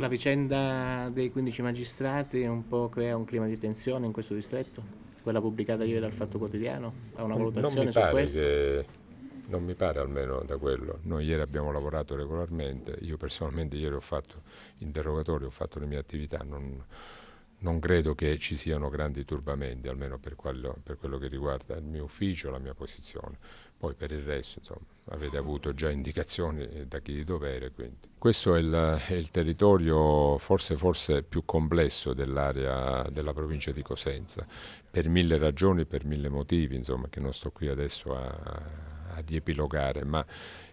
La vicenda dei 15 magistrati un po' crea un clima di tensione in questo distretto? Quella pubblicata ieri dal Fatto Quotidiano? Ha una valutazione su questo? Che, non mi pare almeno da quello. Noi ieri abbiamo lavorato regolarmente, io personalmente ieri ho fatto interrogatori, ho fatto le mie attività, non, non credo che ci siano grandi turbamenti, almeno per quello, per quello, che riguarda il mio ufficio, la mia posizione. Poi per il resto insomma, avete avuto già indicazioni da chi di dovere. Quindi. Questo è il, è il territorio forse, forse, più complesso dell'area della provincia di Cosenza, per mille ragioni, per mille motivi, insomma, che non sto qui adesso a, a riepilogare, ma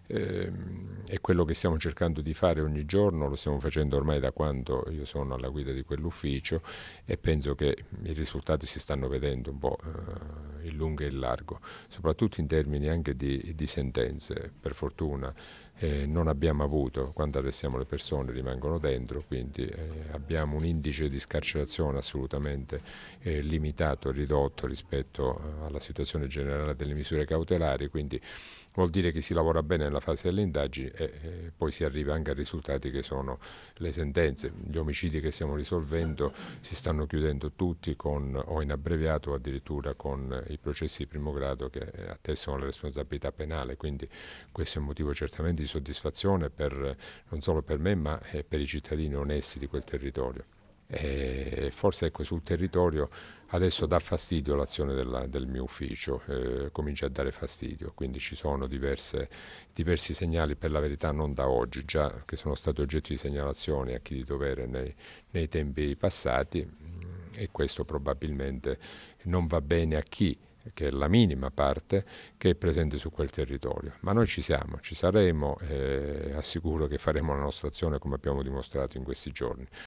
ehm, è quello che stiamo cercando di fare ogni giorno, lo stiamo facendo ormai da quando io sono alla guida di quell'ufficio e penso che i risultati si stanno vedendo un po' eh, in lungo e in largo, soprattutto in termini anche di, di sentenze. Per fortuna eh, non abbiamo avuto. Quando arrestiamo le persone rimangono dentro, quindi eh, abbiamo un indice di scarcerazione assolutamente eh, limitato ridotto rispetto eh, alla situazione generale delle misure cautelari, quindi vuol dire che si lavora bene nella fase delle indagini e eh, poi si arriva anche ai risultati che sono le sentenze. Gli omicidi che stiamo risolvendo si stanno chiudendo tutti con, o in abbreviato o addirittura con eh, i processi di primo grado che attestano la responsabilità penale, quindi questo è un motivo certamente di soddisfazione per, non solo per me ma eh, per i cittadini onesti di quel territorio. E eh, forse ecco, sul territorio adesso dà fastidio l'azione del mio ufficio, eh, comincia a dare fastidio, quindi ci sono diverse, diversi segnali per la verità non da oggi, già che sono stati oggetto di segnalazioni a chi di dovere nei, nei tempi passati mm, e questo probabilmente non va bene a chi che è la minima parte che è presente su quel territorio. Ma noi ci siamo, ci saremo e eh, assicuro che faremo la nostra azione come abbiamo dimostrato in questi giorni.